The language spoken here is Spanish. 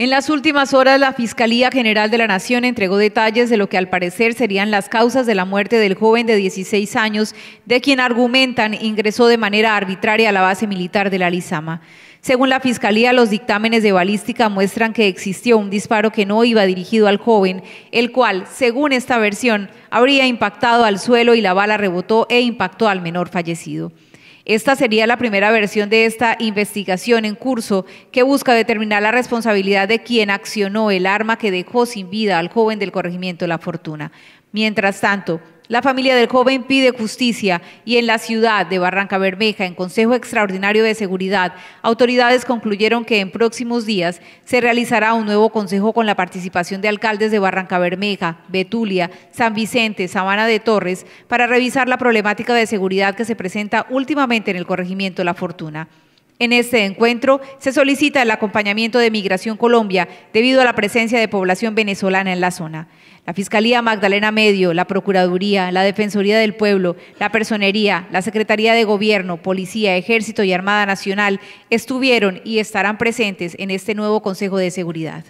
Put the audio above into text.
En las últimas horas, la Fiscalía General de la Nación entregó detalles de lo que al parecer serían las causas de la muerte del joven de 16 años, de quien argumentan ingresó de manera arbitraria a la base militar de la Lizama. Según la Fiscalía, los dictámenes de balística muestran que existió un disparo que no iba dirigido al joven, el cual, según esta versión, habría impactado al suelo y la bala rebotó e impactó al menor fallecido. Esta sería la primera versión de esta investigación en curso que busca determinar la responsabilidad de quien accionó el arma que dejó sin vida al joven del corregimiento La Fortuna. Mientras tanto, la familia del joven pide justicia y en la ciudad de Barranca Bermeja, en Consejo Extraordinario de Seguridad, autoridades concluyeron que en próximos días se realizará un nuevo consejo con la participación de alcaldes de Barranca Bermeja, Betulia, San Vicente, Sabana de Torres, para revisar la problemática de seguridad que se presenta últimamente en el corregimiento La Fortuna. En este encuentro se solicita el acompañamiento de Migración Colombia debido a la presencia de población venezolana en la zona. La Fiscalía Magdalena Medio, la Procuraduría, la Defensoría del Pueblo, la Personería, la Secretaría de Gobierno, Policía, Ejército y Armada Nacional estuvieron y estarán presentes en este nuevo Consejo de Seguridad.